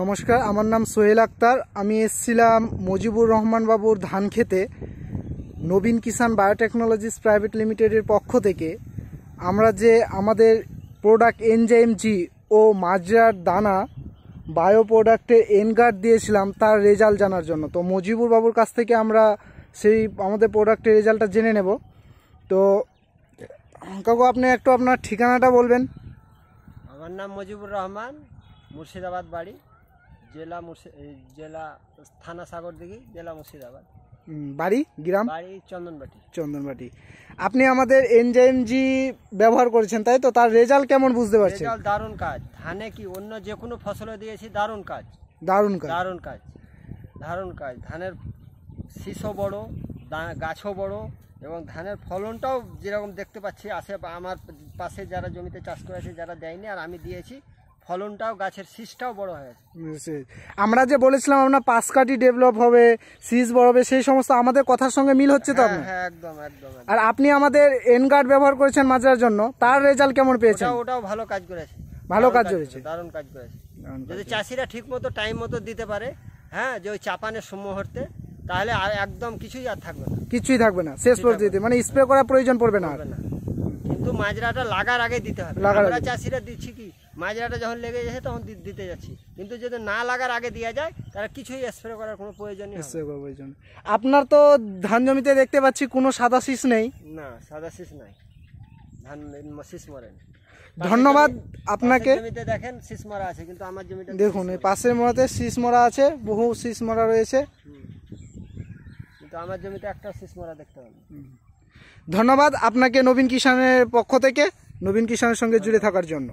নমস্কার আমার নাম সোহেল আক্তার আমি এসছিলাম মজিবুর রহমান বাবুর ধান খেতে নবীন কিষান বায়োটেকনোলজিস প্রাইভেট লিমিটেডের পক্ষ থেকে আমরা যে আমাদের প্রোডাক্ট এনজাইম জি ও মাজরার দানা বায়ো প্রোডাক্টের এনগার্ড দিয়েছিলাম তার রেজাল্ট জানার জন্য তো মজিবুর বাবুর কাছ থেকে আমরা সেই আমাদের প্রোডাক্টের রেজাল্টটা জেনে নেব তো কাকু আপনি একটু আপনার ঠিকানাটা বলবেন আমার নাম মজিবুর রহমান মুর্শিদাবাদ বাড়ি জেলা জেলা থানা সাগরদিঘি জেলা মুর্শিদাবাদ বাড়ি গ্রাম বাড়ি চন্দনবাটি চন্দনবাটি আপনি আমাদের এনজাইমজি ব্যবহার করেছেন তাই তো তার রেজাল্ট কেমন বুঝতে পারছেন রেজাল্ট দারুণ কাজ ধানে কি অন্য যে কোনো ফসলে দিয়েছি দারুণ কাজ দারুণ কাজ দারুণ কাজ দারুণ কাজ ধানের শিশো বড় গাছও বড় এবং ধানের ফলনটাও যেরকম দেখতে পাচ্ছি আসে আমার পাশে যারা জমিতে চাষ করেছে যারা দেয়নি আর আমি দিয়েছি ফলনটাও গাছের শীষটাও বড় হয়েছে আমরা যে বলেছিলাম আপনার পাশকাটি ডেভেলপ হবে শীষ বড় হবে সেই সমস্ত আমাদের কথার সঙ্গে মিল হচ্ছে তো হ্যাঁ, হ্যাঁ একদম একদম আর আপনি আমাদের এন গার্ড ব্যবহার করেছেন মাজার জন্য তার রেজাল্ট কেমন পেয়েছেন ওটাও ভালো কাজ করেছে ভালো কাজ করেছে দারুণ কাজ করেছে যদি চাষিরা ঠিক মতো টাইম মতো দিতে পারে হ্যাঁ যে ওই চাপানের মুহূর্তে তাহলে আর একদম কিছুই আর থাকবে না কিছুই থাকবে না শেষ পর্যন্ত মানে স্প্রে করার প্রয়োজন পড়বে না কিন্তু মাজরাটা লাগার আগে দিতে হবে আমরা চাষিরা দিচ্ছি কি মাজরাটা যখন লেগে যাচ্ছে তখন দিতে যাচ্ছি কিন্তু যদি না লাগার আগে দেওয়া যায় তারা কিছুই স্প্রে করার কোনো প্রয়োজন প্রয়োজন আপনার তো ধান জমিতে দেখতে পাচ্ছি কোনো সাদা শীষ নেই না সাদা শীষ নাই ধান শীষ মরেন ধন্যবাদ আপনাকে দেখেন শীষ মরা আছে কিন্তু আমার জমিটা দেখুন এই পাশের মরাতে শীষ মরা আছে বহু শীষ মরা রয়েছে কিন্তু আমার জমিতে একটা শীষ মরা দেখতে পাবেন ধন্যবাদ আপনাকে নবীন কিষানের পক্ষ থেকে নবীন কিষানের সঙ্গে জুড়ে থাকার জন্য